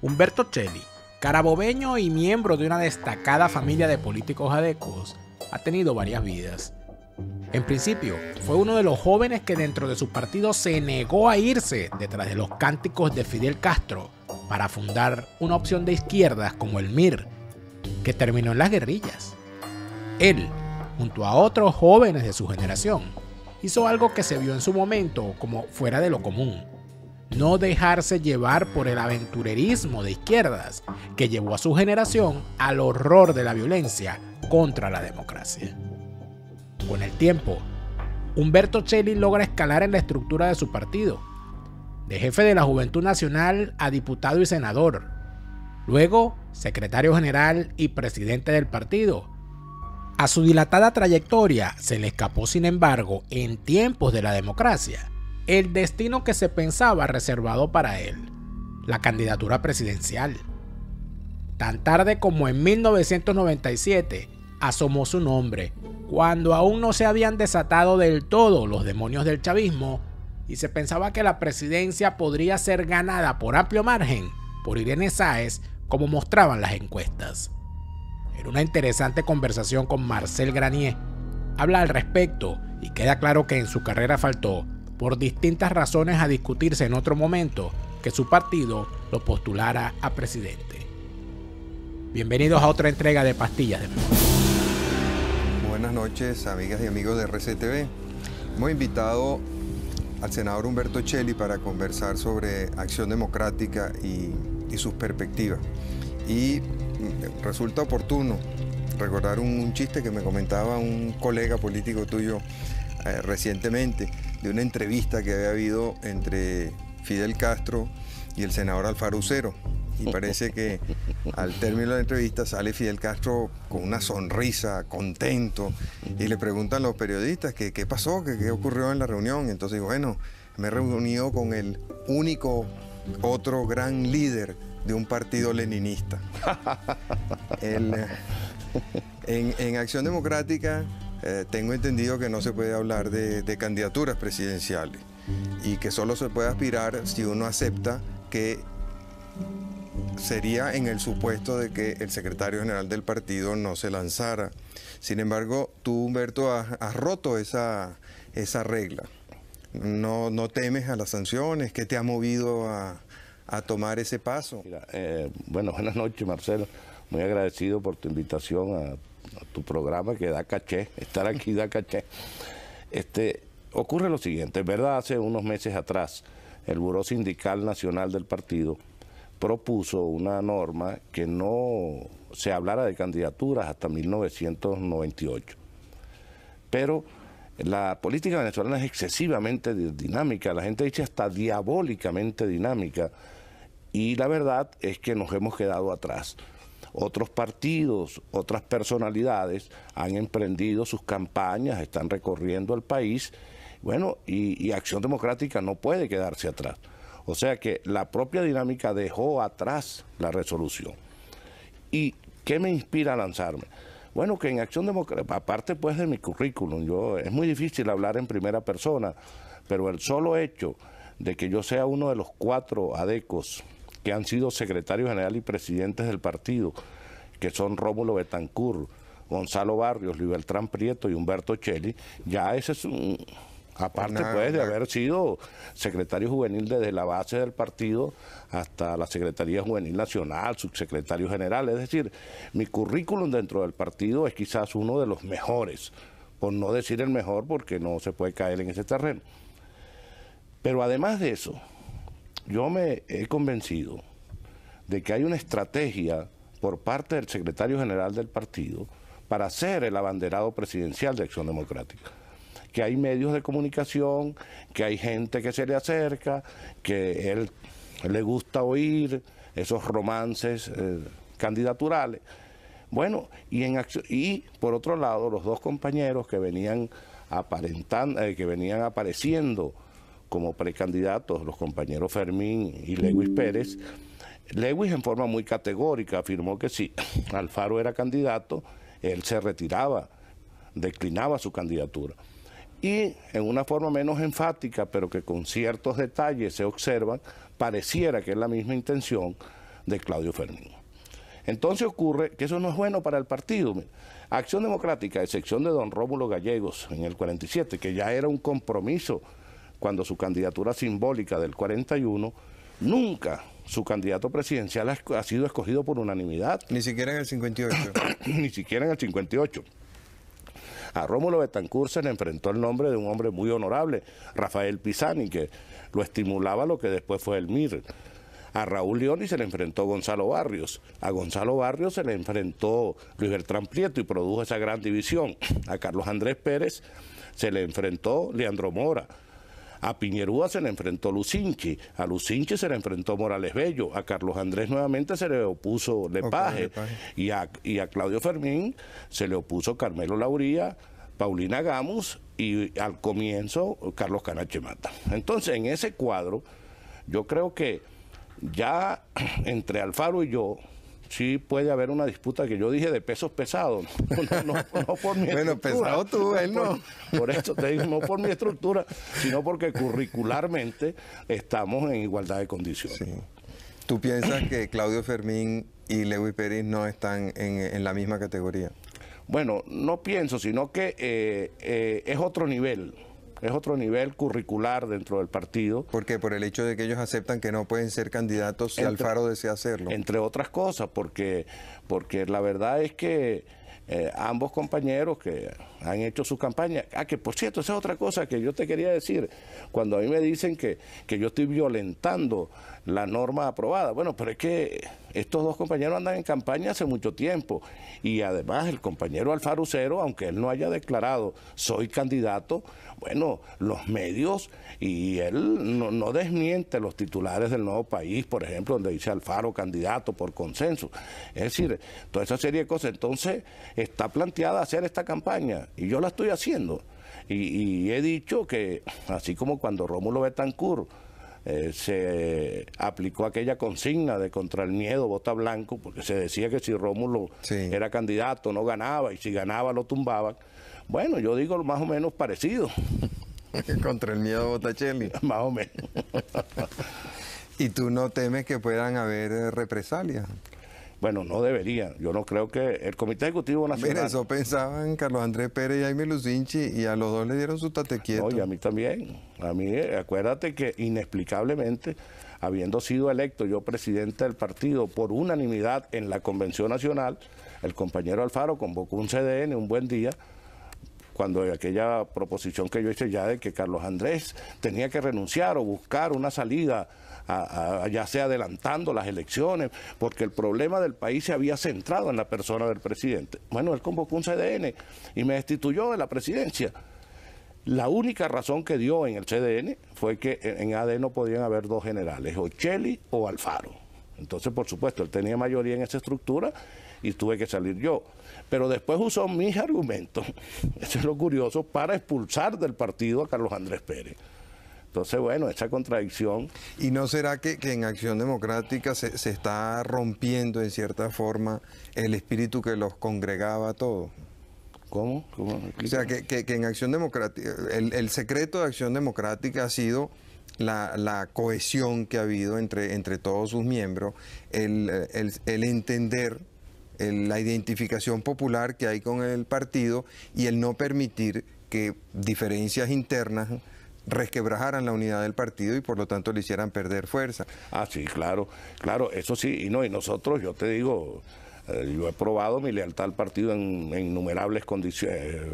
Humberto Celli, carabobeño y miembro de una destacada familia de políticos jadecos, ha tenido varias vidas. En principio, fue uno de los jóvenes que dentro de su partido se negó a irse detrás de los cánticos de Fidel Castro para fundar una opción de izquierdas como el MIR, que terminó en las guerrillas. Él, junto a otros jóvenes de su generación, hizo algo que se vio en su momento como fuera de lo común no dejarse llevar por el aventurerismo de izquierdas que llevó a su generación al horror de la violencia contra la democracia. Con el tiempo, Humberto Cheli logra escalar en la estructura de su partido, de jefe de la Juventud Nacional a diputado y senador, luego secretario general y presidente del partido. A su dilatada trayectoria se le escapó, sin embargo, en tiempos de la democracia, el destino que se pensaba reservado para él, la candidatura presidencial. Tan tarde como en 1997 asomó su nombre, cuando aún no se habían desatado del todo los demonios del chavismo y se pensaba que la presidencia podría ser ganada por amplio margen por Irene Sáez como mostraban las encuestas. En una interesante conversación con Marcel Granier, habla al respecto y queda claro que en su carrera faltó por distintas razones a discutirse en otro momento que su partido lo postulara a presidente. Bienvenidos a otra entrega de Pastillas de Buenas noches, amigas y amigos de RCTV. Hemos invitado al senador Humberto Cheli para conversar sobre acción democrática y, sus perspectivas. Y mm, resulta oportuno recordar un, chiste que me comentaba un colega político tuyo eh, recientemente de una entrevista que había habido entre Fidel Castro y el senador Alfarucero. Y parece que al término de la entrevista sale Fidel Castro con una sonrisa, contento, y le preguntan los periodistas que, qué pasó, que, qué ocurrió en la reunión. Entonces, bueno, me he reunido con el único otro gran líder de un partido leninista. Eh, en, en Acción Democrática eh, tengo entendido que no se puede hablar de, candidaturas presidenciales y que solo se puede aspirar si uno acepta que sería en el supuesto de que el secretario general del partido no se lanzara. Sin embargo, tú, Humberto, has, roto esa, esa regla. No, no, temes a las sanciones? ¿Qué te ha movido a, tomar ese paso? Eh, bueno, buenas noches, Marcelo. Muy agradecido por tu invitación a tu programa que da caché, estar aquí da caché. Este, ocurre lo siguiente, es ¿verdad? Hace unos meses atrás, el Buró Sindical Nacional del Partido propuso una norma que no se hablara de candidaturas hasta 1998. Pero la política venezolana es excesivamente dinámica, la gente dice hasta diabólicamente dinámica, y la verdad es que nos hemos quedado atrás. Otros partidos, otras personalidades han emprendido sus campañas, están recorriendo el país. Bueno, y, Acción Democrática no puede quedarse atrás. O sea que la propia dinámica dejó atrás la resolución. ¿Y qué me inspira a lanzarme? Bueno, que en Acción Democrática, aparte pues de mi currículum, yo, es muy difícil hablar en primera persona, pero el solo hecho de que yo sea uno de los cuatro adecos que han sido secretario general y presidentes del partido, que son Rómulo Betancur... Gonzalo Barrios, Luis Prieto y Humberto Cheli, ya ese es un... Aparte pues, de haber sido secretario juvenil desde la base del partido hasta la Secretaría Juvenil Nacional, subsecretario general, es decir, mi currículum dentro del partido es quizás uno de los mejores, por no decir el mejor porque no se puede caer en ese terreno. Pero además de eso, yo me he convencido de que hay una estrategia por parte del secretario general del partido para ser el abanderado presidencial de Acción Democrática. Que hay medios de comunicación, que hay gente que se le acerca, que él le gusta oír esos romances eh, candidaturales. Bueno, y, en, y por otro lado, los dos compañeros que venían aparentando, eh, que venían apareciendo como precandidatos los compañeros Fermín y Lewis Pérez, Lewis en forma muy categórica afirmó que si Alfaro era candidato, él se retiraba, declinaba su candidatura. Y en una forma menos enfática, pero que con ciertos detalles se observan, pareciera que es la misma intención de Claudio Fermín. Entonces ocurre que eso no es bueno para el partido. Acción Democrática, excepción de don Rómulo Gallegos en el 47, que ya era un compromiso cuando su candidatura simbólica del 41, nunca su candidato presidencial ha, sido escogido por unanimidad. Ni siquiera en el 58. Ni siquiera en el 58. A Rómulo Betancur se le enfrentó el nombre de un hombre muy honorable, Rafael Pisani, que lo estimulaba lo que después fue el MIR. A Raúl León y se le enfrentó Gonzalo Barrios. A Gonzalo Barrios se le enfrentó Luis Bertrán Prieto y produjo esa gran división. A Carlos Andrés Pérez se le enfrentó Leandro Mora. A Piñerúa se le enfrentó Lucinchi, a Lucinchi se le enfrentó Morales Bello, a Carlos Andrés nuevamente se le opuso Lepage, y, a, a Claudio Fermín se le opuso Carmelo Lauría, Paulina Gamos y al comienzo Carlos Canache Mata. Entonces, en ese cuadro, yo creo que ya entre Alfaro y yo sí puede haber una disputa que yo dije de pesos pesados, no, por mi bueno, pesado tú, no. Por, por mi estructura, sino porque curricularmente estamos en igualdad de condiciones. ¿Tú piensas que Claudio Fermín y Lewis Pérez no están en, la misma categoría? Bueno, no pienso, sino que eh, eh, es otro nivel es otro nivel curricular dentro del partido. ¿Por qué? Por el hecho de que ellos aceptan que no pueden ser candidatos si Alfaro desea hacerlo. Entre otras cosas, porque, porque la verdad es que eh, ambos compañeros que han hecho su campaña. Ah, que por cierto, esa es otra cosa que yo te quería decir. Cuando a mí me dicen que, que yo estoy violentando la norma aprobada. Bueno, pero es que estos dos compañeros andan en campaña hace mucho tiempo y además el compañero Alfaro Cero, aunque él no haya declarado soy candidato, bueno, los medios y él no, no desmiente los titulares del nuevo país, por ejemplo, donde dice Alfaro candidato por consenso. Es decir, toda esa serie de cosas. Entonces está planteada hacer esta campaña y yo la estoy haciendo. Y, y he dicho que así como cuando Rómulo Betancourt eh, se aplicó aquella consigna de contra el miedo, vota blanco, porque se decía que si Rómulo era candidato no ganaba y si ganaba lo tumbaban. Bueno, yo digo más o menos parecido. contra el miedo, vota más o menos. ¿Y tú no temes que puedan haber represalias? Bueno, no deberían. Yo no creo que el Comité Ejecutivo Nacional. Pero eso pensaban Carlos Andrés Pérez y Jaime Lucinchi y a los dos le dieron su tatequieto. Ah, no, y a mí también. A mí, eh, acuérdate que inexplicablemente, habiendo sido electo yo presidente del partido por unanimidad en la Convención Nacional, el compañero Alfaro convocó un CDN un buen día cuando aquella proposición que yo hice ya de que Carlos Andrés tenía que renunciar o buscar una salida ya sea adelantando las elecciones, porque el problema del país se había centrado en la persona del presidente. Bueno, él convocó un CDN y me destituyó de la presidencia. La única razón que dio en el CDN fue que en ADN no podían haber dos generales, o o Alfaro. Entonces, por supuesto, él tenía mayoría en esa estructura y tuve que salir yo. Pero después usó mis argumentos, eso es lo curioso, para expulsar del partido a Carlos Andrés Pérez. Entonces, bueno, esa contradicción. ¿Y no será que, en Acción Democrática se, está rompiendo en cierta forma el espíritu que los congregaba a todos? ¿Cómo? O sea, que, en Acción Democrática, el, secreto de Acción Democrática ha sido la, cohesión que ha habido entre, entre todos sus miembros, el entender la identificación popular que hay con el partido y el no permitir que diferencias internas resquebrajaran la unidad del partido y por lo tanto le hicieran perder fuerza. Ah, sí, claro, claro, eso sí, y no, y nosotros, yo te digo, eh, yo he probado mi lealtad al partido en, innumerables condiciones, eh,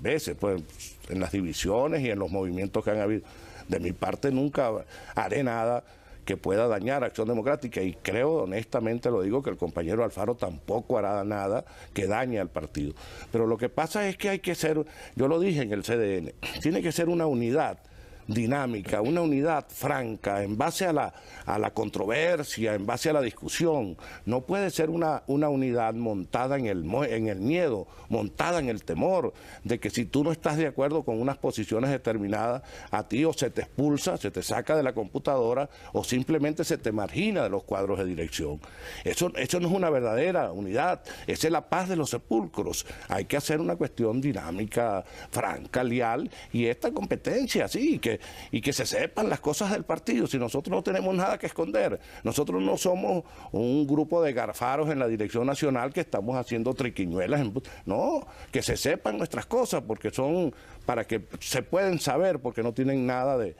veces, pues, en las divisiones y en los movimientos que han habido. De mi parte nunca haré nada que pueda dañar Acción Democrática y creo, honestamente lo digo, que el compañero Alfaro tampoco hará nada que dañe al partido. Pero lo que pasa es que hay que ser, yo lo dije en el CDN, tiene que ser una unidad dinámica, una unidad franca en base a la, a la controversia, en base a la discusión. No puede ser una, una unidad montada en el, en el miedo, montada en el temor de que si tú no estás de acuerdo con unas posiciones determinadas, a ti o se te expulsa, se te saca de la computadora o simplemente se te margina de los cuadros de dirección. Eso, eso no es una verdadera unidad, esa es la paz de los sepulcros. Hay que hacer una cuestión dinámica, franca, leal y esta competencia, sí, que y que se sepan las cosas del partido. Si nosotros no tenemos nada que esconder, nosotros no somos un grupo de garfaros en la dirección nacional que estamos haciendo triquiñuelas. no, que se sepan nuestras cosas porque son para que se pueden saber porque no tienen nada de,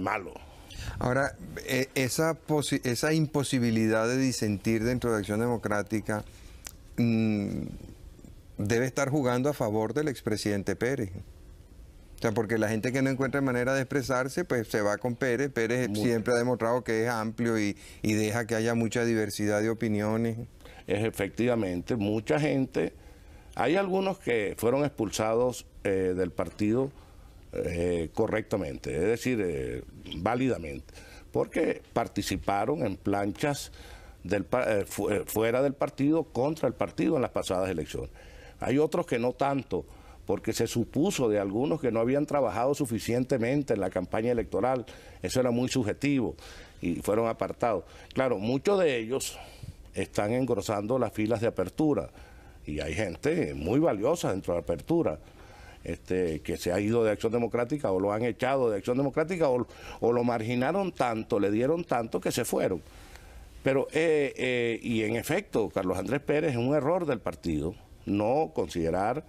malo. Ahora, e, esa, imposibilidad de disentir dentro de Acción Democrática mm, debe estar jugando a favor del expresidente Pérez. O sea, porque la gente que no encuentra manera de expresarse, pues se va con Pérez. Pérez siempre ha demostrado que es amplio y, deja que haya mucha diversidad de opiniones. Es efectivamente, mucha gente. Hay algunos que fueron expulsados eh, del partido eh, correctamente, es decir, eh, válidamente, porque participaron en planchas del, fuera del partido contra el partido en las pasadas elecciones. Hay otros que no tanto porque se supuso de algunos que no habían trabajado suficientemente en la campaña electoral. Eso era muy subjetivo y fueron apartados. Claro, muchos de ellos están engrosando las filas de apertura y hay gente muy valiosa dentro de la apertura. Este, que se ha ido de Acción Democrática o lo han echado de Acción Democrática o, lo marginaron tanto, le dieron tanto que se fueron. Pero, eh, eh, y en efecto, Carlos Andrés Pérez es un error del partido no considerar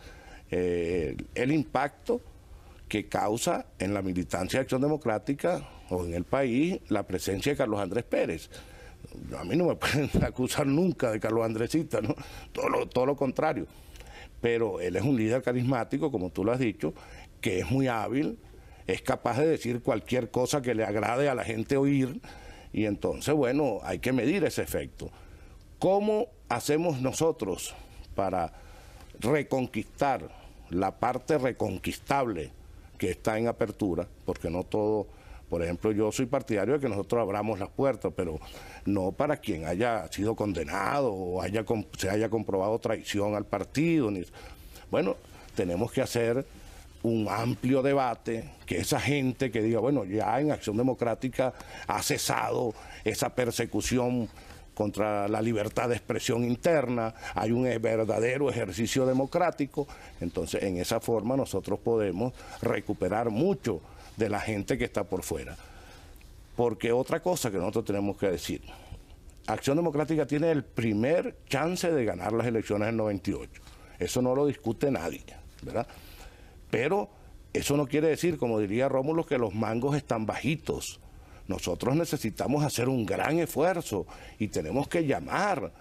eh, el impacto que causa en la militancia de Acción Democrática o en el país la presencia de Carlos Andrés Pérez. A mí no me pueden acusar nunca de Carlos Andresita, ¿no? todo, todo lo contrario. Pero él es un líder carismático, como tú lo has dicho, que es muy hábil, es capaz de decir cualquier cosa que le agrade a la gente oír, y entonces, bueno, hay que medir ese efecto. ¿Cómo hacemos nosotros para reconquistar la parte reconquistable que está en apertura, porque no todo, por ejemplo, yo soy partidario de que nosotros abramos las puertas, pero no para quien haya sido condenado o haya, se haya comprobado traición al partido. Ni, bueno, tenemos que hacer un amplio debate, que esa gente que diga, bueno, ya en Acción Democrática ha cesado esa persecución contra la libertad de expresión interna, hay un verdadero ejercicio democrático, entonces en esa forma nosotros podemos recuperar mucho de la gente que está por fuera. Porque otra cosa que nosotros tenemos que decir, Acción Democrática tiene el primer chance de ganar las elecciones del 98, eso no lo discute nadie, ¿verdad? Pero eso no quiere decir, como diría Rómulo, que los mangos están bajitos. Nosotros necesitamos hacer un gran esfuerzo y tenemos que llamar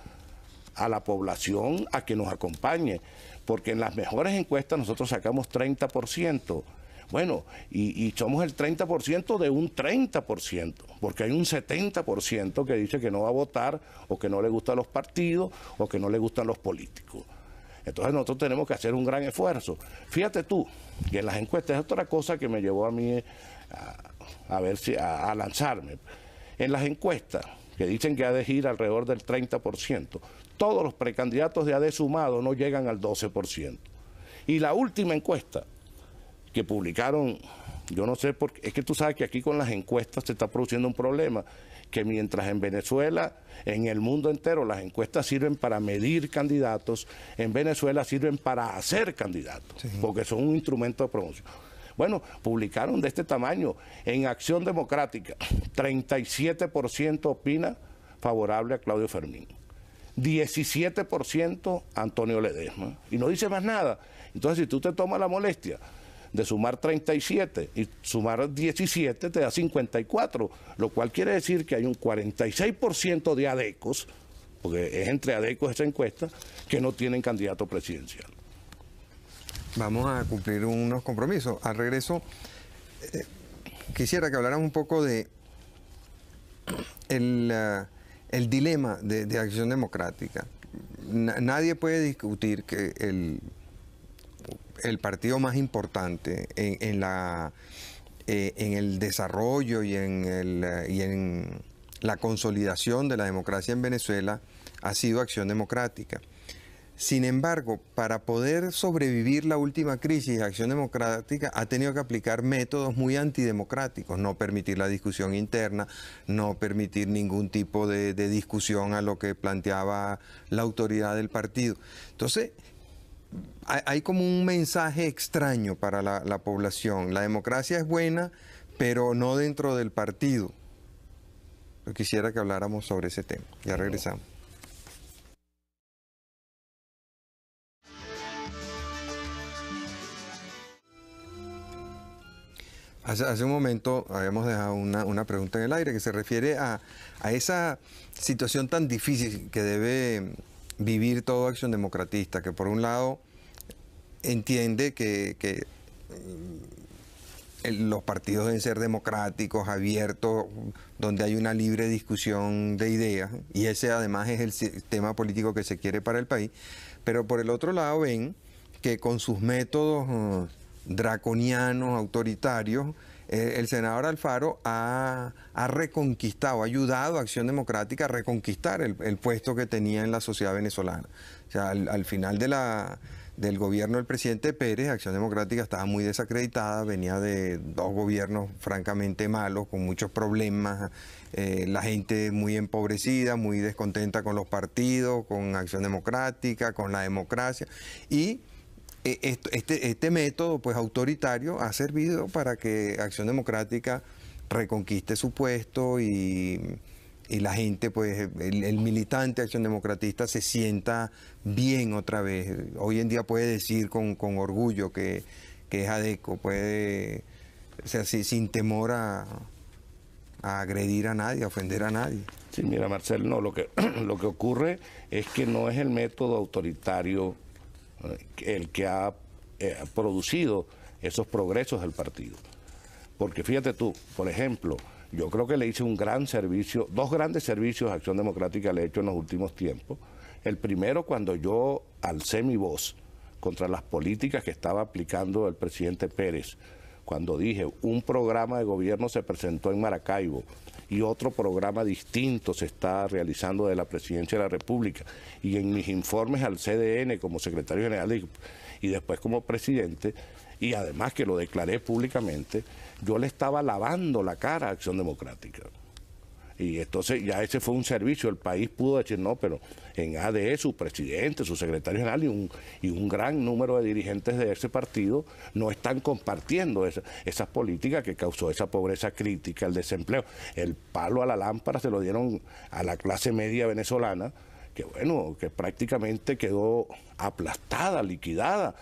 a la población a que nos acompañe, porque en las mejores encuestas nosotros sacamos 30%. Bueno, y, somos el 30% de un 30%, porque hay un 70% que dice que no va a votar o que no le gustan los partidos o que no le gustan los políticos. Entonces nosotros tenemos que hacer un gran esfuerzo. Fíjate tú, que en las encuestas es otra cosa que me llevó a mí eh, a, a ver si a, lanzarme. En las encuestas, que dicen que ha de ir alrededor del 30%, todos los precandidatos de AD sumado no llegan al 12%. Y la última encuesta que publicaron, yo no sé por qué, es que tú sabes que aquí con las encuestas se está produciendo un problema, que mientras en Venezuela, en el mundo entero, las encuestas sirven para medir candidatos, en Venezuela sirven para hacer candidatos, porque son un instrumento de promoción. Bueno, publicaron de este tamaño. En Acción Democrática, 37% opina favorable a Claudio Fermín. 17% Antonio Ledesma. Y no dice más nada. Entonces, si tú te tomas la molestia de sumar 37 y sumar 17 te da 54, lo cual quiere decir que hay un 46% de adecos, porque es entre adecos esa encuesta, que no tienen candidato presidencial vamos a cumplir unos compromisos. Al regreso, eh, quisiera que habláramos un poco de el, eh, dilema de, acción democrática. nadie puede discutir que el, partido más importante en, eh, el desarrollo y y en la consolidación de la democracia en Venezuela ha sido acción democrática. Sin embargo, para poder sobrevivir la última crisis, Acción Democrática ha tenido que aplicar métodos muy antidemocráticos, no permitir la discusión interna, no permitir ningún tipo de, discusión a lo que planteaba la autoridad del partido. Entonces, hay, como un mensaje extraño para la, la población. La democracia es buena, pero no dentro del partido. Yo quisiera que habláramos sobre ese tema. Ya regresamos. Hace, un momento habíamos dejado una, pregunta en el aire que se refiere a, esa situación tan difícil que debe vivir todo acción democratista, que por un lado entiende que, que mm, los partidos deben ser democráticos, abiertos, donde hay una libre discusión de ideas, y ese además es el sistema político que se quiere para el país, pero por el otro lado ven que con sus métodos mm, draconianos, autoritarios, eh, el senador Alfaro ha, ha, reconquistado, ha ayudado a Acción Democrática a reconquistar el, puesto que tenía en la sociedad venezolana. O sea, al, final de la, del gobierno del presidente Pérez, Acción Democrática estaba muy desacreditada, venía de dos gobiernos francamente malos, con muchos problemas, eh, la gente muy empobrecida, muy descontenta con los partidos, con Acción Democrática, con la democracia, y eh, este, este método pues, autoritario ha servido para que Acción Democrática reconquiste su puesto y, la gente, pues el, militante Acción Democratista se sienta bien otra vez. Hoy en día puede decir con, orgullo que, que, es ADECO, puede, sin temor a, agredir a nadie, a ofender a nadie. Sí, mira Marcel no, lo que, lo que ocurre es que no es el método autoritario el que eh, ha producido esos progresos del partido. Porque fíjate tú, por ejemplo, yo creo que le hice un gran servicio, dos grandes servicios a Acción Democrática le he hecho en los últimos tiempos. El primero cuando yo alcé mi voz contra las políticas que estaba aplicando el presidente Pérez, cuando dije un programa de gobierno se presentó en Maracaibo y otro programa distinto se está realizando de la Presidencia de la República. Y en mis informes al CDN como secretario general y después como presidente, y además que lo declaré públicamente, yo le estaba lavando la cara a Acción Democrática. Y entonces ya ese fue un servicio, el país pudo decir no, pero en ADE su presidente, su secretario general y un, y un gran número de dirigentes de ese partido no están compartiendo esas políticas que causó esa pobreza crítica, el desempleo. El palo a la lámpara se lo dieron a la clase media venezolana, que bueno, que prácticamente quedó aplastada, liquidada,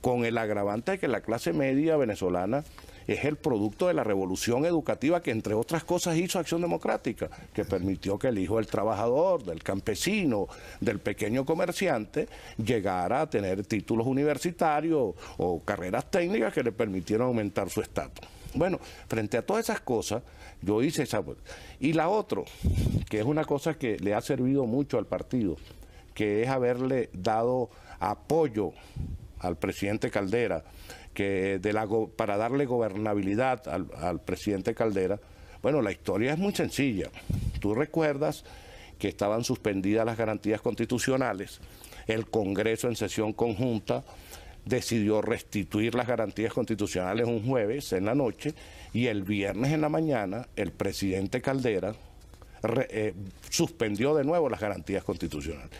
con el agravante de que la clase media venezolana es el producto de la revolución educativa que, entre otras cosas, hizo Acción Democrática, que permitió que el hijo del trabajador, del campesino, del pequeño comerciante, llegara a tener títulos universitarios o carreras técnicas que le permitieron aumentar su estatus. Bueno, frente a todas esas cosas, yo hice esa... Y la otra, que es una cosa que le ha servido mucho al partido, que es haberle dado apoyo al presidente Caldera que de la para darle gobernabilidad al, presidente Caldera. Bueno, la historia es muy sencilla. Tú recuerdas que estaban suspendidas las garantías constitucionales, el Congreso en sesión conjunta decidió restituir las garantías constitucionales un jueves en la noche y el viernes en la mañana el presidente Caldera eh, suspendió de nuevo las garantías constitucionales.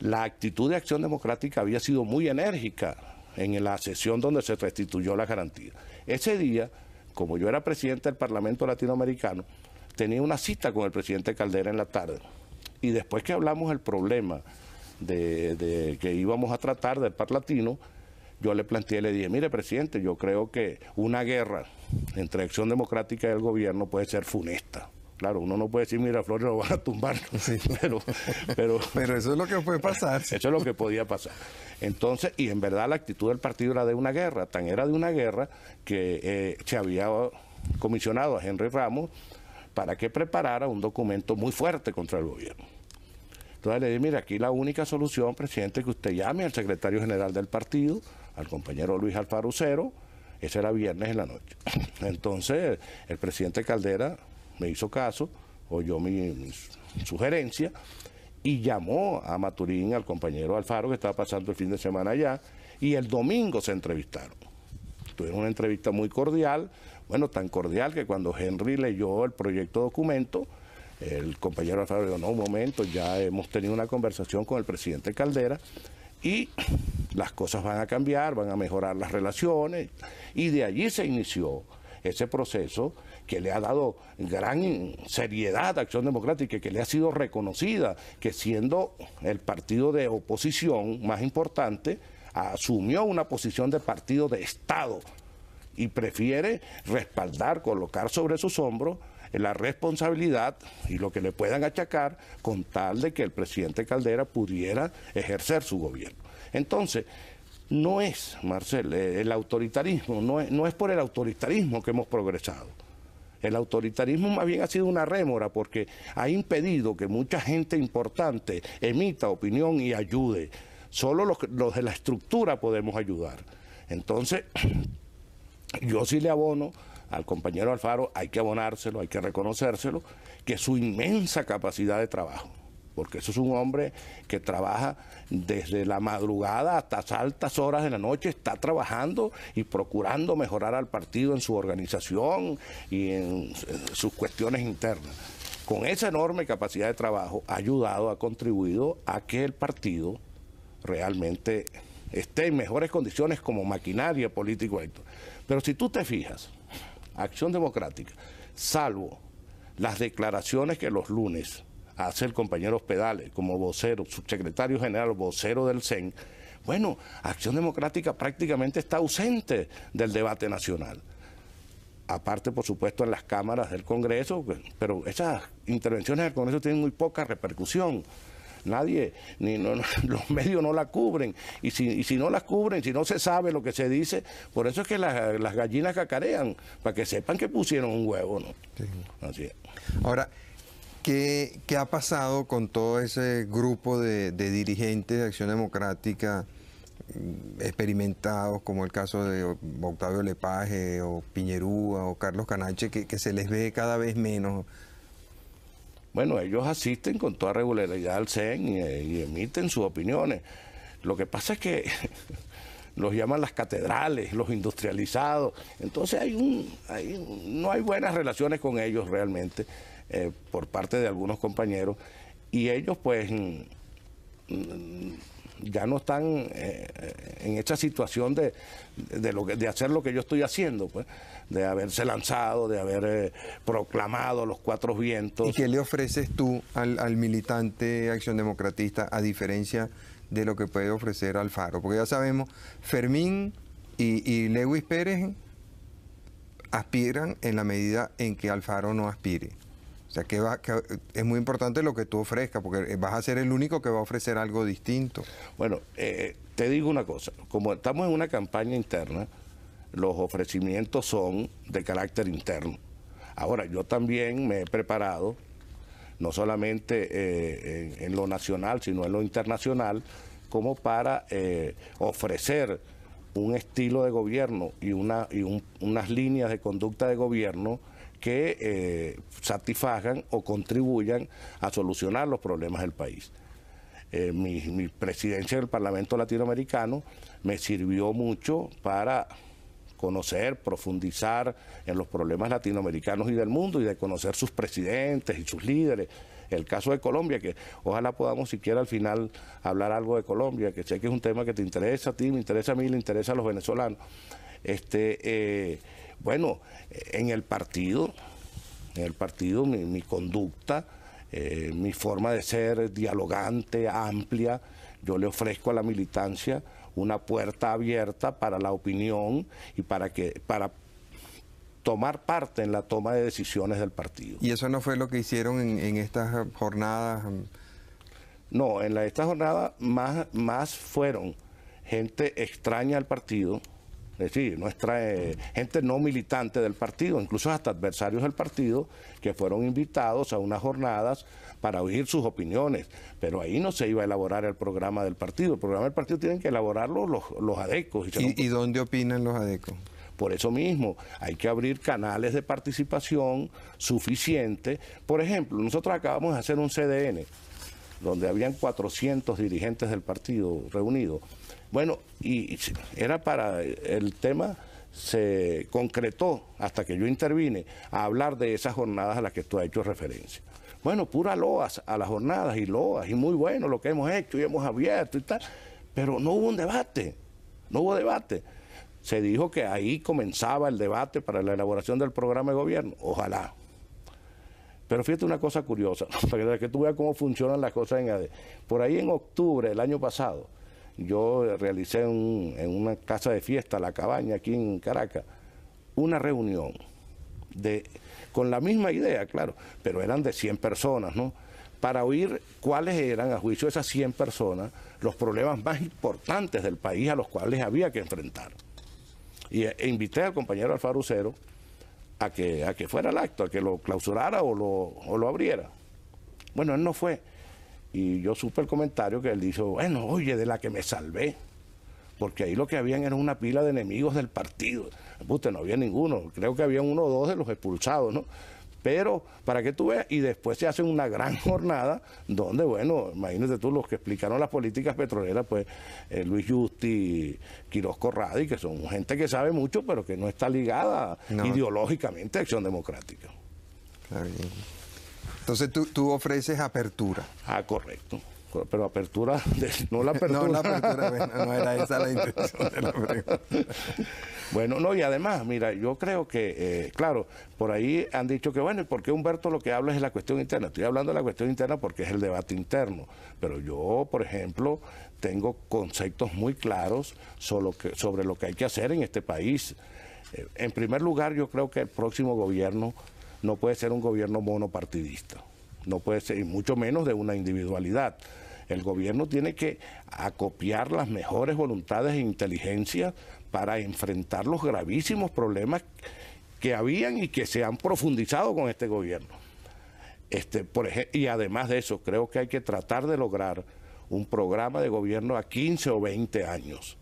La actitud de acción democrática había sido muy enérgica en la sesión donde se restituyó la garantía. Ese día, como yo era presidente del Parlamento Latinoamericano, tenía una cita con el presidente Caldera en la tarde. Y después que hablamos del problema de, que íbamos a tratar del par latino, yo le planteé, le dije, mire presidente, yo creo que una guerra entre Acción Democrática y el gobierno puede ser funesta. Claro, uno no puede decir, mira, Flores lo van a tumbar, pero, pero... eso es lo que puede pasar. Eso es lo que podía pasar. Entonces, y en verdad la actitud del partido era de una guerra, tan era de una guerra que eh, se había comisionado a Henry Ramos para que preparara un documento muy fuerte contra el gobierno. Entonces le dije, mira, aquí la única solución, presidente, es que usted llame al secretario general del partido, al compañero Luis Alfaro Cero, ese era viernes en la noche. Entonces el presidente Caldera me hizo caso, oyó mi sugerencia, y llamó a Maturín, al compañero Alfaro, que estaba pasando el fin de semana allá, y el domingo se entrevistaron. Tuvieron una entrevista muy cordial, bueno, tan cordial que cuando Henry leyó el proyecto documento, el compañero Alfaro dijo, no, un momento, ya hemos tenido una conversación con el presidente Caldera y las cosas van a cambiar, van a mejorar las relaciones, y de allí se inició ese proceso que le ha dado gran seriedad a Acción Democrática, que le ha sido reconocida, que siendo el partido de oposición más importante, asumió una posición de partido de Estado y prefiere respaldar, colocar sobre sus hombros la responsabilidad y lo que le puedan achacar con tal de que el presidente Caldera pudiera ejercer su gobierno. Entonces, no es, Marcel, el autoritarismo, no es, no es por el autoritarismo que hemos progresado. El autoritarismo más bien ha sido una rémora porque ha impedido que mucha gente importante emita opinión y ayude. Solo los, de la estructura podemos ayudar. Entonces, yo sí le abono al compañero Alfaro, hay que abonárselo, hay que reconocérselo, que su inmensa capacidad de trabajo porque eso es un hombre que trabaja desde la madrugada hasta las altas horas de la noche, está trabajando y procurando mejorar al partido en su organización y en, sus cuestiones internas. Con esa enorme capacidad de trabajo ha ayudado, ha contribuido a que el partido realmente esté en mejores condiciones como maquinaria político. Pero si tú te fijas, Acción Democrática, salvo las declaraciones que los lunes hace el compañero pedales eh, como vocero, subsecretario general, vocero del CEN, bueno, Acción Democrática prácticamente está ausente del debate nacional. Aparte, por supuesto, en las cámaras del Congreso, pues, pero esas intervenciones del Congreso tienen muy poca repercusión. Nadie, ni los medios no la cubren. Y si, si, no las cubren, si no se sabe lo que se dice, por eso es que las, las gallinas cacarean, para que sepan que pusieron un huevo, ¿no? Así Ahora, ¿Qué, ha pasado con todo ese grupo de, dirigentes de Acción Democrática mm, experimentados, como el caso de Octavio Lepage o Piñerúa o Carlos Canache, que, se les ve cada vez menos? Bueno, ellos asisten con toda regularidad al CEN eh, y, emiten sus opiniones. Lo que pasa es que los llaman las catedrales, los industrializados. Entonces hay un, no hay buenas relaciones con ellos realmente. Eh, por parte de algunos compañeros y ellos pues mm, mm, ya no están eh, eh, en esta situación de, hacer lo que yo estoy haciendo, pues, de haberse lanzado, de haber proclamado los cuatro vientos. ¿Y qué le ofreces tú al, militante Acción Democratista a diferencia de lo que puede ofrecer Alfaro? Porque ya sabemos, Fermín y, y Lewis Pérez aspiran en la medida en que Alfaro no aspire. O sea, que, eh, es muy importante lo que tú ofrezcas, porque eh, vas a ser el único que va a ofrecer algo distinto. Bueno, eh, te digo una cosa, como estamos en una campaña interna, los ofrecimientos son de carácter interno. Ahora, yo también me he preparado, no solamente en, lo nacional, sino en lo internacional, como para ofrecer un estilo de gobierno y, una, y unas líneas de conducta de gobierno que eh, satisfagan o contribuyan a solucionar los problemas del país. Eh, mi, presidencia presidencia del Parlamento Latinoamericano me sirvió mucho para conocer, profundizar en los problemas latinoamericanos y del mundo y de conocer sus presidentes y sus líderes. El caso de Colombia, que ojalá podamos siquiera al final hablar algo de Colombia, que sé que es un tema que te interesa a ti, me interesa a mí, le interesa a los venezolanos. Este, eh, bueno, en el partido, en el partido mi, conducta, eh, mi forma de ser dialogante, amplia, yo le ofrezco a la militancia una puerta abierta para la opinión y para que para tomar parte en la toma de decisiones del partido. ¿Y eso no fue lo que hicieron en, estas jornadas? No, en la, estas jornadas más, más fueron gente extraña al partido, es decir, nuestra eh, gente no militante del partido, incluso hasta adversarios del partido, que fueron invitados a unas jornadas para oír sus opiniones. Pero ahí no se iba a elaborar el programa del partido. El programa del partido tienen que elaborarlo los, los adecos. ¿Y, dónde opinan los adecos? Por eso mismo, hay que abrir canales de participación suficientes. Por ejemplo, nosotros acabamos de hacer un CDN donde habían 400 dirigentes del partido reunidos. Bueno, y era para eh, el tema se concretó hasta que yo intervine a hablar de esas jornadas a las que tú has hecho referencia. Bueno, pura loas a las jornadas y loas y muy bueno lo que hemos hecho y hemos abierto y tal, pero no hubo un debate, no hubo debate. Se dijo que ahí comenzaba el debate para la elaboración del programa de gobierno. Ojalá, pero fíjate una cosa curiosa, para que tú veas cómo funcionan las cosas en ADE. Por ahí en octubre del año pasado, yo realicé en una casa de fiesta, la cabaña aquí en Caracas, una reunión de, con la misma idea, claro, pero eran de 100 personas, ¿no? Para oír cuáles eran, a juicio de esas 100 personas, los problemas más importantes del país a los cuales había que enfrentar. Y e invité al compañero Alfaro Cero, a que, a que fuera el acto, a que lo clausurara o lo, o lo abriera. Bueno, él no fue. Y yo supe el comentario que él dijo, bueno, oye, de la que me salvé. Porque ahí lo que habían era una pila de enemigos del partido. Usted no había ninguno. Creo que había uno o dos de los expulsados, ¿no? Pero para que tú veas, y después se hace una gran jornada donde, bueno, imagínate tú los que explicaron las políticas petroleras, pues eh, Luis Justi, Quiroz Corradi, que son gente que sabe mucho, pero que no está ligada ideológicamente a Acción Democrática. Entonces tú, tú ofreces apertura. Ah, correcto pero apertura, no la apertura. no, la apertura, no era esa la intención bueno, no, y además, mira, yo creo que, eh, claro, por ahí han dicho que, bueno, ¿y por qué Humberto lo que habla es la cuestión interna? Estoy hablando de la cuestión interna porque es el debate interno, pero yo, por ejemplo, tengo conceptos muy claros sobre lo que, hay que hacer en este país. Eh, en primer lugar, yo creo que el próximo gobierno no puede ser un gobierno monopartidista no puede ser, y mucho menos de una individualidad. El gobierno tiene que acopiar las mejores voluntades e inteligencia para enfrentar los gravísimos problemas que habían y que se han profundizado con este gobierno. Este, por y además de eso, creo que hay que tratar de lograr un programa de gobierno a 15 o 20 años,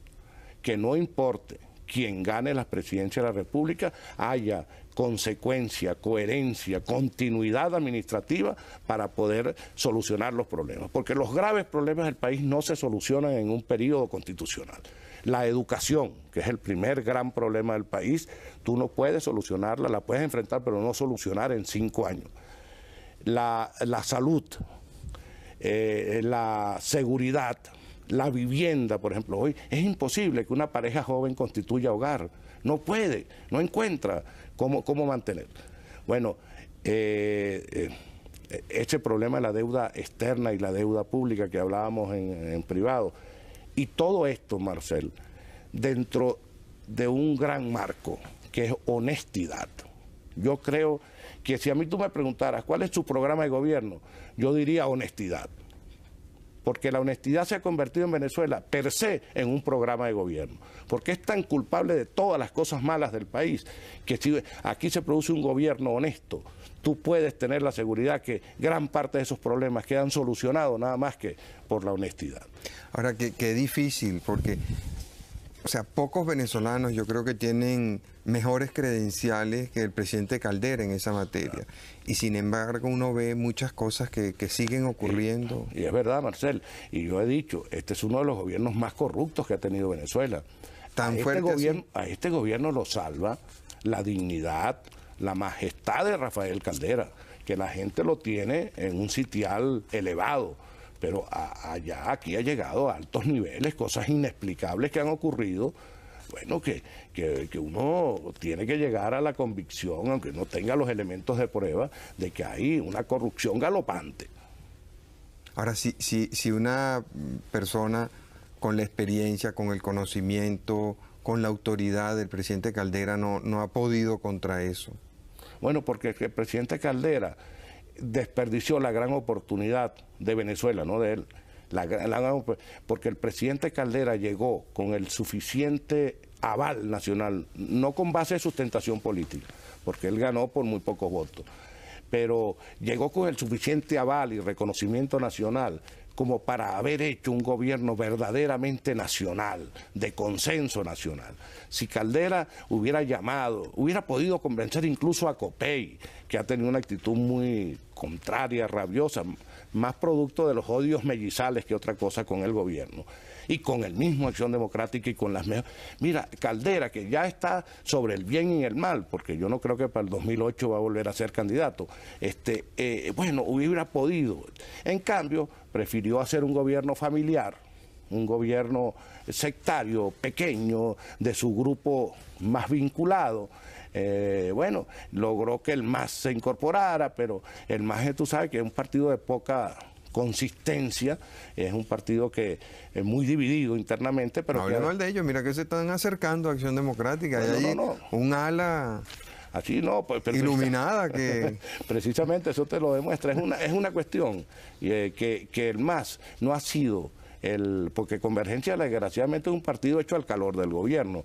que no importe quién gane la presidencia de la República, haya consecuencia, coherencia, continuidad administrativa para poder solucionar los problemas. Porque los graves problemas del país no se solucionan en un periodo constitucional. La educación, que es el primer gran problema del país, tú no puedes solucionarla, la puedes enfrentar, pero no solucionar en cinco años. La, salud, eh, la seguridad, la vivienda, por ejemplo, hoy es imposible que una pareja joven constituya hogar no puede, no encuentra cómo, cómo mantener. Bueno, ese eh, eh, este problema de la deuda externa y la deuda pública que hablábamos en, en privado. Y todo esto, Marcel, dentro de un gran marco, que es honestidad. Yo creo que si a mí tú me preguntaras cuál es su programa de gobierno, yo diría honestidad porque la honestidad se ha convertido en Venezuela per se en un programa de gobierno, porque es tan culpable de todas las cosas malas del país, que si aquí se produce un gobierno honesto, tú puedes tener la seguridad que gran parte de esos problemas quedan solucionados nada más que por la honestidad. Ahora, que, difícil, porque o sea, pocos venezolanos yo creo que tienen mejores credenciales que el presidente Caldera en esa materia. Y sin embargo uno ve muchas cosas que, siguen ocurriendo. Y, es verdad, Marcel. Y yo he dicho, este es uno de los gobiernos más corruptos que ha tenido Venezuela. Tan este fuerte a este gobierno lo salva la dignidad, la majestad de Rafael Caldera, que la gente lo tiene en un sitial elevado pero allá aquí ha llegado a altos niveles, cosas inexplicables que han ocurrido. Bueno, que, que, que, uno tiene que llegar a la convicción, aunque no tenga los elementos de prueba, de que hay una corrupción galopante. Ahora, si, si, si una persona con la experiencia, con el conocimiento, con la autoridad del presidente Caldera no, no ha podido contra eso. Bueno, porque el presidente Caldera desperdició la gran oportunidad de Venezuela, no de él. porque el presidente Caldera llegó con el suficiente aval nacional, no con base de sustentación política, porque él ganó por muy pocos votos, pero llegó con el suficiente aval y reconocimiento nacional como para haber hecho un gobierno verdaderamente nacional, de consenso nacional. Si Caldera hubiera llamado, hubiera podido convencer incluso a Copey, que ha tenido una actitud muy contraria, rabiosa, más producto de los odios mellizales que otra cosa con el gobierno y con el mismo Acción Democrática y con las mejores. Mira, Caldera, que ya está sobre el bien y el mal, porque yo no creo que para el 2008 va a volver a ser candidato, este, eh, bueno, hubiera podido. En cambio, prefirió hacer un gobierno familiar, un gobierno sectario, pequeño, de su grupo más vinculado. Eh, bueno, logró que el MAS se incorporara, pero el MAS, tú sabes que es un partido de poca consistencia. Es un partido que es muy dividido internamente. pero Hablando que... el de ellos, mira que se están acercando a Acción Democrática. un ala así no pues, iluminada que precisamente eso te lo demuestra es una es una cuestión eh, que, el MAS no ha sido el porque Convergencia desgraciadamente es un partido hecho al calor del gobierno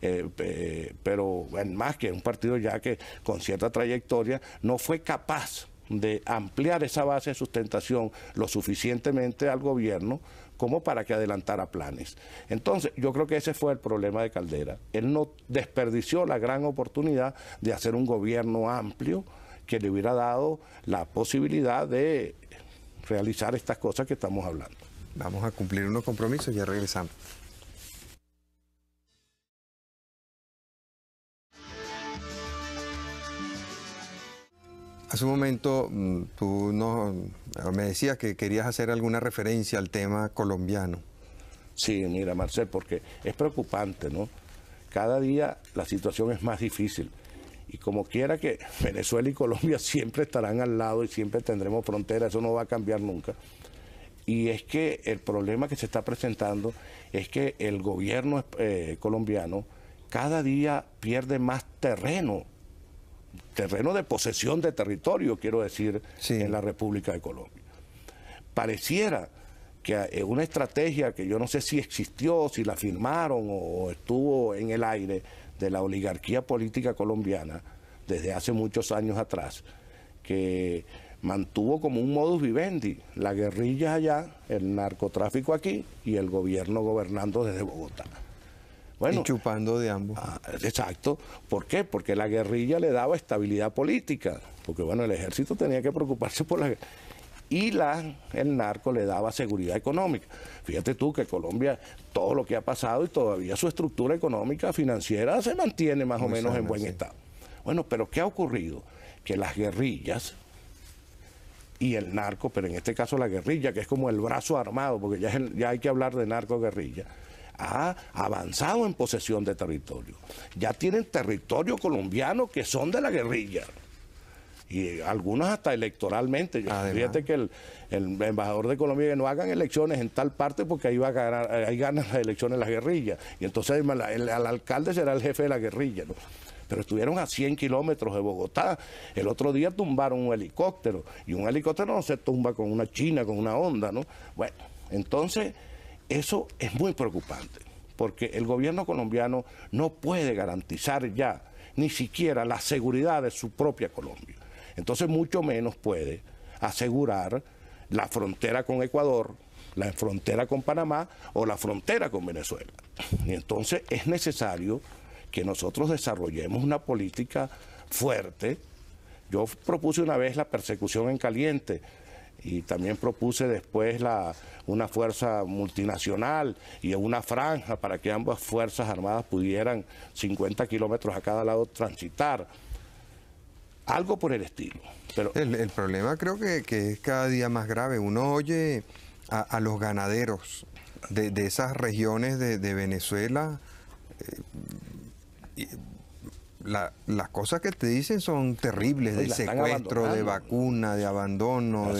eh, pero el MAS que es un partido ya que con cierta trayectoria no fue capaz de ampliar esa base de sustentación lo suficientemente al gobierno como para que adelantara planes. Entonces, yo creo que ese fue el problema de Caldera. Él no desperdició la gran oportunidad de hacer un gobierno amplio que le hubiera dado la posibilidad de realizar estas cosas que estamos hablando. Vamos a cumplir unos compromisos y ya regresamos. En su momento mm, tú no, ah, me decías que querías hacer alguna referencia al tema colombiano. Sí, mira, Marcel, porque es preocupante, ¿no? Cada día la situación es más difícil. Y como quiera que Venezuela y Colombia siempre estarán al lado y siempre tendremos frontera, eso no va a cambiar nunca. Y es que el problema que se está presentando es que el gobierno eh, colombiano cada día pierde más terreno terreno de posesión de territorio, quiero decir, en la República de Colombia. Pareciera que eh, una estrategia que yo no sé si existió, si la firmaron o estuvo en el aire de la oligarquía política colombiana desde hace muchos años atrás, que mantuvo como un modus vivendi la guerrilla allá, el narcotráfico aquí y el gobierno gobernando desde Bogotá. Bueno, chupando de ambos. Ah, exacto. ¿Por qué? Porque la guerrilla le daba estabilidad política. Porque bueno, el ejército tenía que preocuparse por la y la, el narco le daba seguridad económica. Fíjate tú que Colombia, todo lo que ha pasado y todavía su estructura económica financiera se mantiene más o menos en buen estado. Bueno, pero ¿qué ha ocurrido? Que las guerrillas y el narco, pero en este caso la guerrilla, que es como el brazo armado, porque ya, ya hay que hablar de narco-guerrilla, ha avanzado en posesión de territorio. Ya tienen territorio colombiano que son de la guerrilla. Y algunos hasta electoralmente. Fíjate que el, embajador de Colombia que no hagan elecciones en tal parte porque ahí va a ganar, eh, ahí ganan las elecciones las guerrillas. Y entonces el, alcalde será el jefe de la guerrilla. ¿no? pero estuvieron a 100 kilómetros de Bogotá. El otro día tumbaron un helicóptero y un helicóptero no se tumba con una china, con una onda, ¿no? Bueno, entonces eso es muy preocupante, porque el gobierno colombiano no puede garantizar ya ni siquiera la seguridad de su propia Colombia. Entonces, mucho menos puede asegurar la frontera con Ecuador, la frontera con Panamá o la frontera con Venezuela. Y entonces es necesario que nosotros desarrollemos una política fuerte. Yo propuse una vez la persecución en caliente, y también propuse después la, una fuerza multinacional y una franja para que ambas fuerzas armadas pudieran 50 kilómetros a cada lado transitar. Algo por el estilo. Pero... El, problema creo que, es cada día más grave. Uno oye a, los ganaderos de, esas regiones de, Venezuela. Eh, las cosas que te dicen son terribles, de secuestro, de vacuna, de abandono,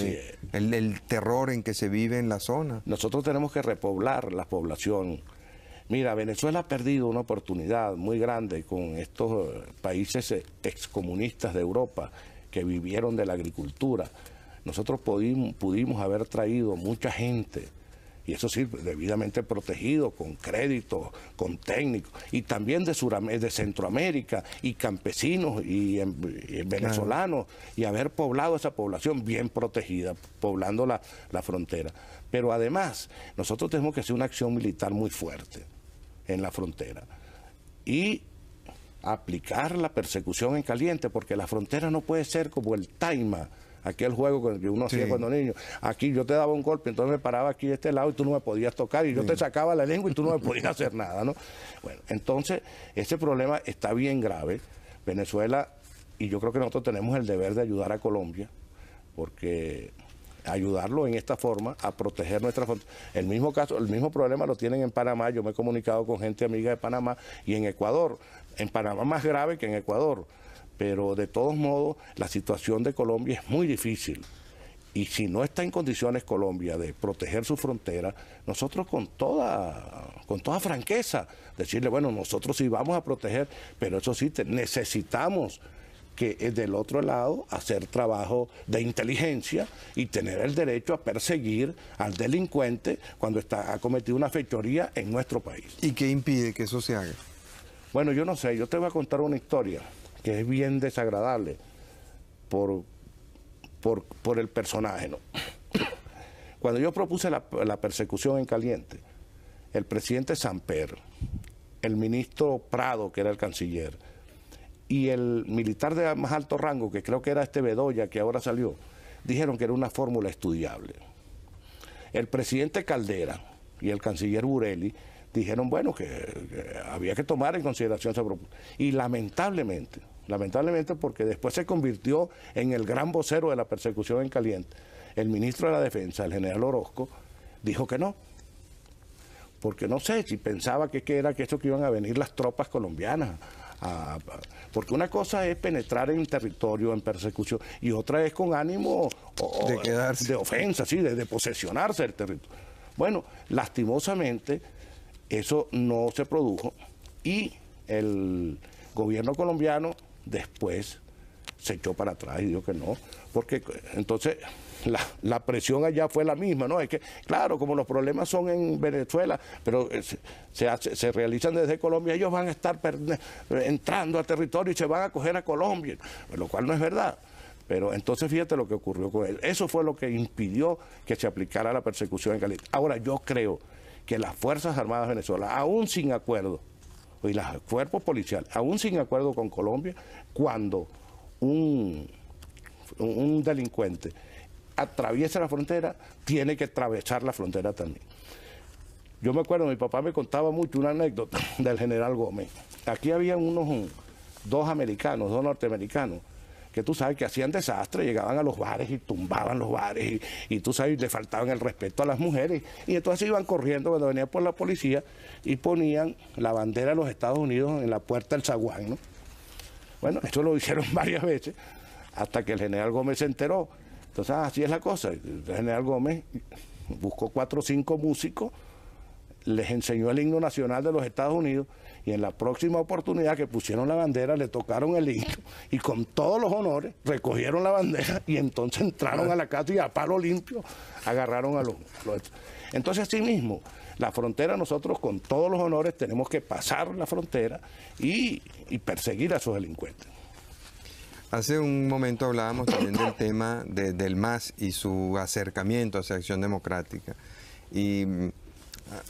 el, terror en que se vive en la zona. Nosotros tenemos que repoblar la población. Mira, Venezuela ha perdido una oportunidad muy grande con estos eh, países eh, excomunistas de Europa que vivieron de la agricultura. Nosotros pudimos haber traído mucha gente y eso sí, debidamente protegido, con crédito, con técnicos, y también de, eh, de Centroamérica, y campesinos, y, em, venezolanos, y haber poblado esa población bien protegida, poblando la, la frontera. Pero además, nosotros tenemos que hacer una acción militar muy fuerte en la frontera. Y aplicar la persecución en caliente, porque la frontera no puede ser como el Taima, aquel juego que uno hacía cuando niño. Aquí yo te daba un golpe, entonces me paraba aquí de este lado y tú no me podías tocar y yo te sacaba la lengua y tú no me podías hacer nada, ¿no? Bueno, entonces ese problema está bien grave. Venezuela, y yo creo que nosotros tenemos el deber de ayudar a Colombia, porque ayudarlo en esta forma a proteger nuestra frontera. El mismo caso, el mismo problema lo tienen en Panamá. Yo me he comunicado con gente amiga de Panamá y en Ecuador. En Panamá más grave que en Ecuador. Pero de todos modos, la situación de Colombia es muy difícil. Y si no está en condiciones Colombia de proteger su frontera, nosotros con toda, con toda franqueza, decirle, bueno, nosotros sí vamos a proteger, pero eso sí, necesitamos que es eh, del otro lado hacer trabajo de inteligencia y tener el derecho a perseguir al delincuente cuando está, ha cometido una fechoría en nuestro país. ¿Y qué impide que eso se haga? Bueno, yo no sé, yo te voy a contar una historia que es bien desagradable por, por, el personaje. Cuando yo propuse la, persecución en caliente, el presidente Samper, el ministro Prado, que era el canciller, y el militar de más alto rango, que creo que era este Bedoya, que ahora salió, dijeron que era una fórmula estudiable. El presidente Caldera y el canciller Burelli dijeron, bueno, que, que había que tomar en consideración esa propuesta. Y lamentablemente, lamentablemente porque después se convirtió en el gran vocero de la persecución en caliente. El ministro de la Defensa, el general Orozco, dijo que no, porque no sé si pensaba que, era que esto que iban a venir las tropas colombianas. porque una cosa es penetrar en territorio, en persecución, y otra es con ánimo de, ofensa, sí, de, de posesionarse del territorio. Bueno, lastimosamente eso no se produjo y el gobierno colombiano después se echó para atrás y dijo que no, porque entonces la, presión allá fue la misma, ¿no? Es que, claro, como los problemas son en Venezuela, pero eh, se, realizan desde Colombia, ellos van a estar eh, entrando al territorio y se van a coger a Colombia, lo cual no es verdad. Pero entonces fíjate lo que ocurrió con él. Eso fue lo que impidió que se aplicara la persecución en Cali. Ahora yo creo que las Fuerzas Armadas Venezuela, aún sin acuerdo, y los cuerpos policiales, aún sin acuerdo con Colombia, cuando un, un delincuente atraviesa la frontera, tiene que atravesar la frontera también. Yo me acuerdo, mi papá me contaba mucho una anécdota del general Gómez. Aquí había unos dos americanos, dos norteamericanos, que tú sabes que hacían desastre, llegaban a los bares y tumbaban los bares y, tú sabes, le faltaban el respeto a las mujeres. Y entonces iban corriendo cuando venía por la policía y ponían la bandera de los Estados Unidos en la puerta del zaguán. Bueno, esto lo hicieron varias veces hasta que el general Gómez se enteró. Entonces, así es la cosa. El general Gómez buscó cuatro o cinco músicos, les enseñó el himno nacional de los Estados Unidos y en la próxima oportunidad que pusieron la bandera le tocaron el hilo y con todos los honores recogieron la bandera y entonces entraron a la casa y a palo limpio agarraron a los... Entonces así mismo, la frontera nosotros con todos los honores tenemos que pasar la frontera y, perseguir a esos delincuentes. Hace un momento hablábamos también del tema del MAS y su acercamiento hacia Acción Democrática. Y mm,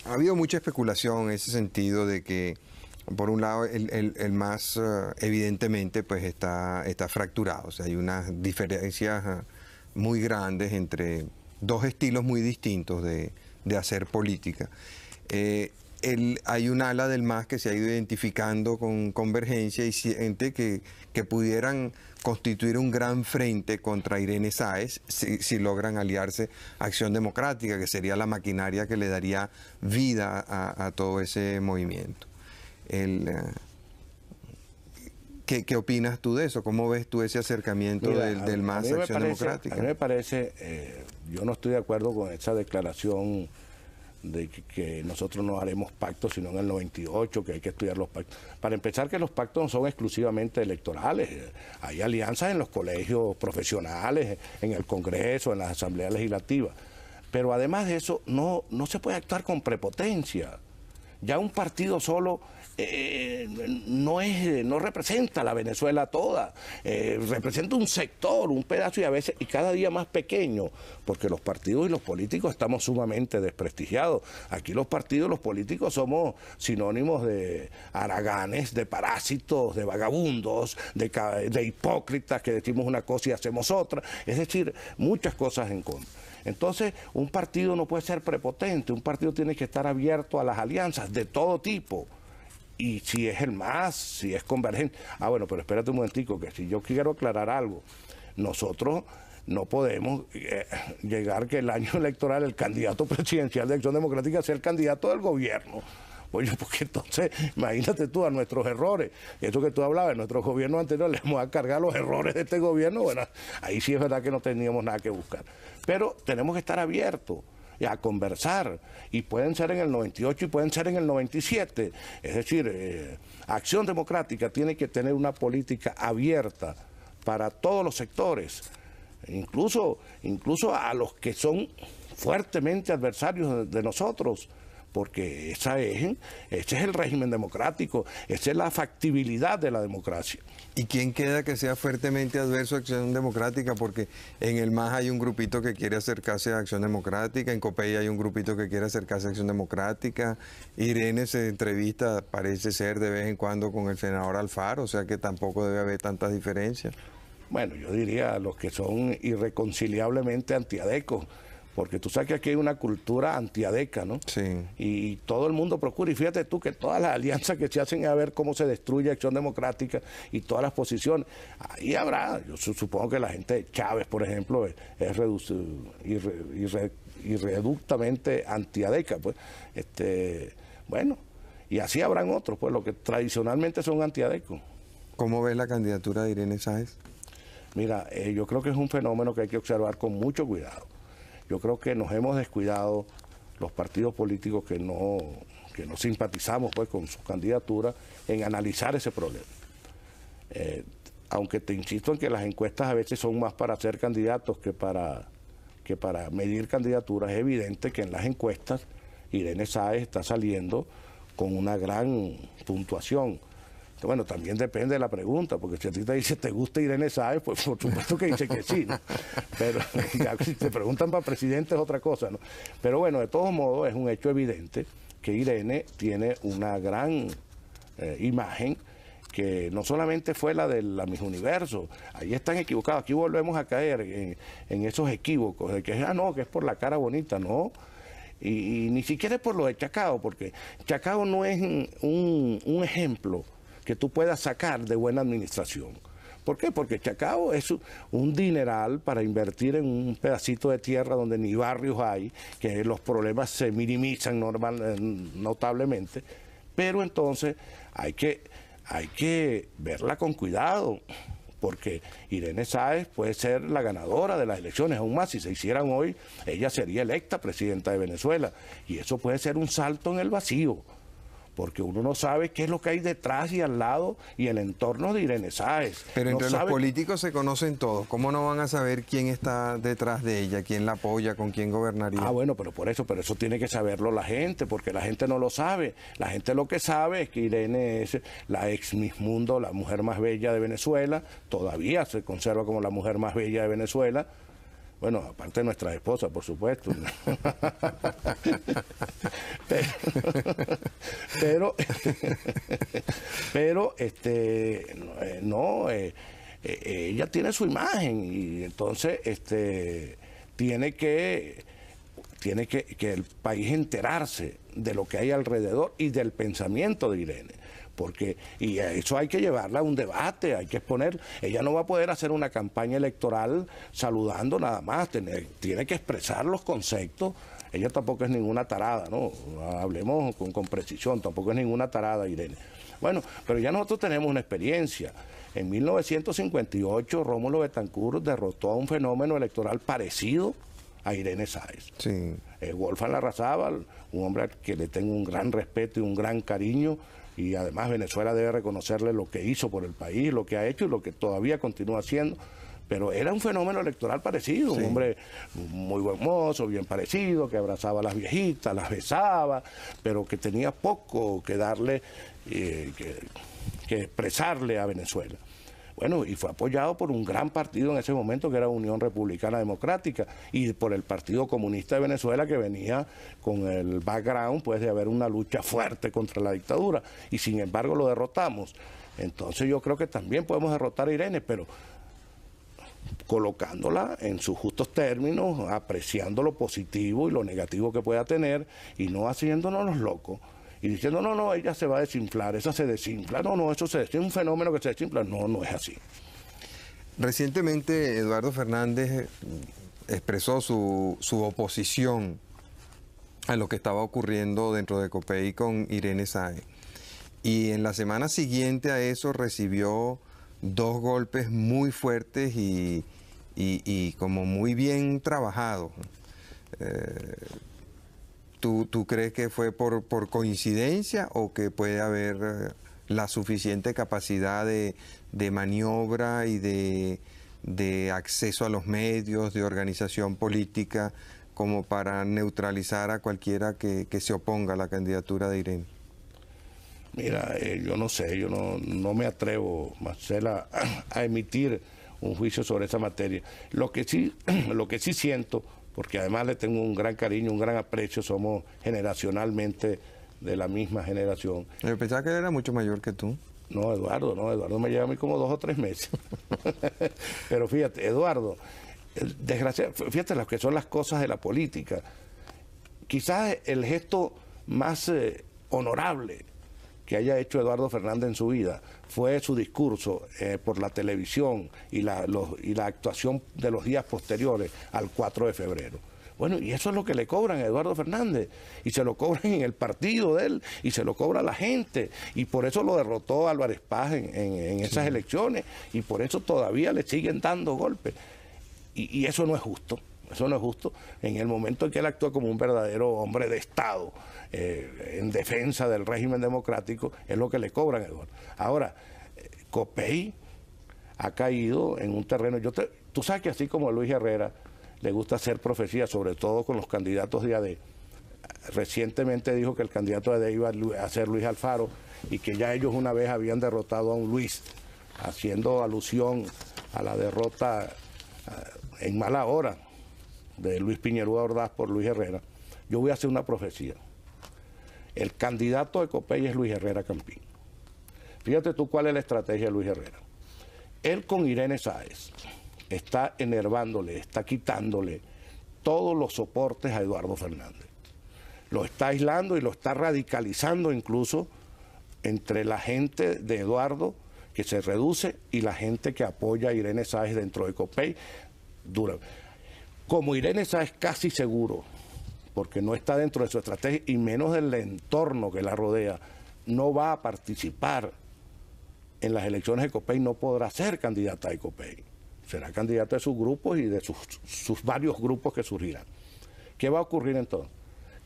ha habido mucha especulación en ese sentido de que por un lado, el, el, más eh, evidentemente pues está, fracturado. sea, hay unas diferencias eh, muy grandes entre dos estilos muy distintos de, hacer política. Eh, hay un ala del MAS que se ha ido identificando con convergencia y siente que, pudieran constituir un gran frente contra Irene Sáez si, logran aliarse a Acción Democrática, que sería la maquinaria que le daría vida a todo ese movimiento. Eh, ¿qué, opinas tú de eso? ¿Cómo ves tú ese acercamiento del, del MAS a Acción Democrática? A mí me parece, eh, yo no estoy de acuerdo con esa declaración de que, nosotros no haremos pactos sino en el 98, que hay que estudiar los pactos. Para empezar, que los pactos no son exclusivamente electorales. Hay alianzas en los colegios profesionales, en el Congreso, en las asambleas legislativas. Pero además de eso, no, no se puede actuar con prepotencia. Ya un partido solo eh, no, es, eh, no representa la Venezuela toda, eh, representa un sector, un pedazo y a veces, y cada día más pequeño, porque los partidos y los políticos estamos sumamente desprestigiados. Aquí los partidos y los políticos somos sinónimos de araganes, de parásitos, de vagabundos, de, de hipócritas que decimos una cosa y hacemos otra, es decir, muchas cosas en contra. Entonces, un partido no puede ser prepotente, un partido tiene que estar abierto a las alianzas de todo tipo y si es el más, si es convergente. Ah, bueno, pero espérate un momentico, que si yo quiero aclarar algo, nosotros no podemos eh, llegar que el año electoral el candidato presidencial de Acción Democrática sea el candidato del gobierno. Oye, porque entonces, imagínate tú a nuestros errores. Eso que tú hablabas, en nuestro gobierno anterior, le hemos a cargar los errores de este gobierno. Bueno, ahí sí es verdad que no teníamos nada que buscar. Pero tenemos que estar abiertos a conversar y pueden ser en el 98 y pueden ser en el 97. Es decir, eh, Acción Democrática tiene que tener una política abierta para todos los sectores, incluso, incluso a los que son fuertemente adversarios de nosotros porque esa ese es el régimen democrático, esa es la factibilidad de la democracia. ¿Y quién queda que sea fuertemente adverso a Acción Democrática? Porque en el MAS hay un grupito que quiere acercarse a Acción Democrática, en COPEI hay un grupito que quiere acercarse a Acción Democrática, Irene se entrevista, parece ser, de vez en cuando con el senador Alfaro, o sea que tampoco debe haber tantas diferencias. Bueno, yo diría los que son irreconciliablemente antiadecos porque tú sabes que aquí hay una cultura antiadeca, ¿no? Sí. Y todo el mundo procura, y fíjate tú que todas las alianzas que se hacen a ver cómo se destruye Acción Democrática y todas las posiciones, ahí habrá, yo supongo que la gente de Chávez, por ejemplo, es, irreductamente antiadeca, pues, este, bueno, y así habrán otros, pues, los que tradicionalmente son antiadecos. ¿Cómo ves la candidatura de Irene Sáez? Mira, eh, yo creo que es un fenómeno que hay que observar con mucho cuidado yo creo que nos hemos descuidado los partidos políticos que no, que no simpatizamos pues, con su candidatura en analizar ese problema. Eh, aunque te insisto en que las encuestas a veces son más para hacer candidatos que para, que para medir candidaturas, es evidente que en las encuestas Irene Sáez está saliendo con una gran puntuación. Bueno, también depende de la pregunta, porque si a ti te dice, ¿te gusta Irene Sáez? Pues por supuesto que dice que sí, ¿no? Pero si te preguntan para presidente es otra cosa, ¿no? Pero bueno, de todos modos es un hecho evidente que Irene tiene una gran eh, imagen que no solamente fue la de la Miss Universo, ahí están equivocados, aquí volvemos a caer en, esos equívocos, de que, ah, no, que es por la cara bonita, no, y, ni siquiera es por lo de Chacao, porque Chacao no es un ejemplo que tú puedas sacar de buena administración. ¿Por qué? Porque Chacao es un dineral para invertir en un pedacito de tierra donde ni barrios hay, que los problemas se minimizan normal, eh, notablemente, pero entonces hay que, hay que verla con cuidado porque Irene Sáez puede ser la ganadora de las elecciones, aún más si se hicieran hoy, ella sería electa presidenta de Venezuela, y eso puede ser un salto en el vacío, porque uno no sabe qué es lo que hay detrás y al lado y el entorno de Irene Sáez. Pero entre los políticos se conocen todos. ¿Cómo no van a saber quién está detrás de ella, quién la apoya, con quién gobernaría? Ah, bueno, pero por eso, pero eso tiene que saberlo la gente, porque la gente no lo sabe. La gente lo que sabe es que Irene es la ex Miss Mundo, la mujer más bella de Venezuela, todavía se conserva como la mujer más bella de Venezuela. Bueno, aparte de nuestra esposas, por supuesto. pero, pero, este, no, eh, eh, ella tiene su imagen y entonces, este, tiene que, tiene que, que el país enterarse de lo que hay alrededor y del pensamiento de Irene porque y eso hay que llevarla a un debate, hay que exponer. Ella no va a poder hacer una campaña electoral saludando nada más, tiene, que expresar los conceptos. Ella tampoco es ninguna tarada, ¿no? Hablemos con, con precisión, tampoco es ninguna tarada, Irene. Bueno, pero ya nosotros tenemos una experiencia. En 1958, Rómulo Betancourt derrotó a un fenómeno electoral parecido a Irene Sáez. Sí. Eh, Wolfgang Larrazábal, un hombre al que le tengo un gran respeto y un gran cariño, y además Venezuela debe reconocerle lo que hizo por el país, lo que ha hecho y lo que todavía continúa haciendo. Pero era un fenómeno electoral parecido, un hombre muy buen bien parecido, que abrazaba a las viejitas, las besaba, pero que tenía poco que darle, eh, que, que expresarle a Venezuela. Bueno, y fue apoyado por un gran partido en ese momento que era Unión Republicana Democrática y por el Partido Comunista de Venezuela que venía con el background pues de haber una lucha fuerte contra la dictadura y sin embargo lo derrotamos. Entonces yo creo que también podemos derrotar a Irene, pero colocándola en sus justos términos, apreciando lo positivo y lo negativo que pueda tener y no haciéndonos los locos y diciendo, no, no, ella se va a desinflar, esa se desinfla, no, no, eso se es un fenómeno que se desinfla, no, no es así. Recientemente Eduardo Fernández expresó su, oposición a lo que estaba ocurriendo dentro de COPEI con Irene Sae. Y en la semana siguiente a eso recibió dos golpes muy fuertes y, como muy bien trabajados. Eh, ¿Tú, crees que fue por, coincidencia o que puede haber eh, la suficiente capacidad de, maniobra y de, acceso a los medios, de organización política, como para neutralizar a cualquiera que, se oponga a la candidatura de Irene? Mira, eh, yo no sé, yo no, me atrevo, Marcela, a, emitir un juicio sobre esa materia. Lo que sí, lo que sí siento porque además le tengo un gran cariño, un gran aprecio, somos generacionalmente de la misma generación. Yo pensaba que era mucho mayor que tú. No, Eduardo, no, Eduardo me lleva a mí como dos o tres meses. Pero fíjate, Eduardo, desgraciadamente, fíjate las que son las cosas de la política. Quizás el gesto más eh, honorable que haya hecho Eduardo Fernández en su vida fue su discurso eh, por la televisión y la, y la actuación de los días posteriores al 4 de febrero. Bueno, y eso es lo que le cobran a Eduardo Fernández. Y se lo cobran en el partido de él, y se lo cobra la gente. Y por eso lo derrotó Álvarez Paz en, esas elecciones. Y por eso todavía le siguen dando golpes. y eso no es justo. Eso no es justo. En el momento en que él actúa como un verdadero hombre de Estado, eh, en defensa del régimen democrático, es lo que le cobran, gol Ahora, eh, Copey ha caído en un terreno. Yo tú sabes que así como a Luis Herrera le gusta hacer profecía, sobre todo con los candidatos de AD. Recientemente dijo que el candidato de AD iba a ser Luis Alfaro y que ya ellos una vez habían derrotado a un Luis, haciendo alusión a la derrota eh, en mala hora de Luis Piñerúa Ordaz por Luis Herrera, yo voy a hacer una profecía. El candidato de Copey es Luis Herrera Campín. Fíjate tú cuál es la estrategia de Luis Herrera. Él con Irene Sáez está enervándole, está quitándole todos los soportes a Eduardo Fernández. Lo está aislando y lo está radicalizando incluso entre la gente de Eduardo que se reduce y la gente que apoya a Irene Sáez dentro de Copey Dura. Como Irene esa es casi seguro, porque no está dentro de su estrategia y menos del entorno que la rodea, no va a participar en las elecciones de COPEI, no podrá ser candidata de COPEI. Será candidata de sus grupos y de sus, varios grupos que surgirán. ¿Qué va a ocurrir entonces?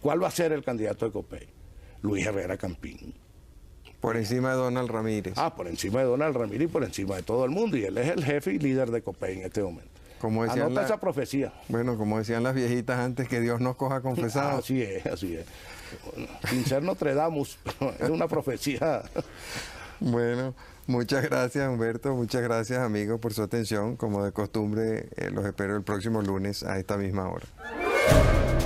¿Cuál va a ser el candidato de COPEI? Luis Herrera Campín. Por encima de Donald Ramírez. Ah, por encima de Donald Ramírez y por encima de todo el mundo. Y él es el jefe y líder de COPEI en este momento. Como decían Anota esa profecía. Bueno, como decían las viejitas antes, que Dios nos coja confesado. así es, así es. Sin ser es una profecía. Bueno, muchas gracias Humberto, muchas gracias amigos por su atención. Como de costumbre, eh, los espero el próximo lunes a esta misma hora.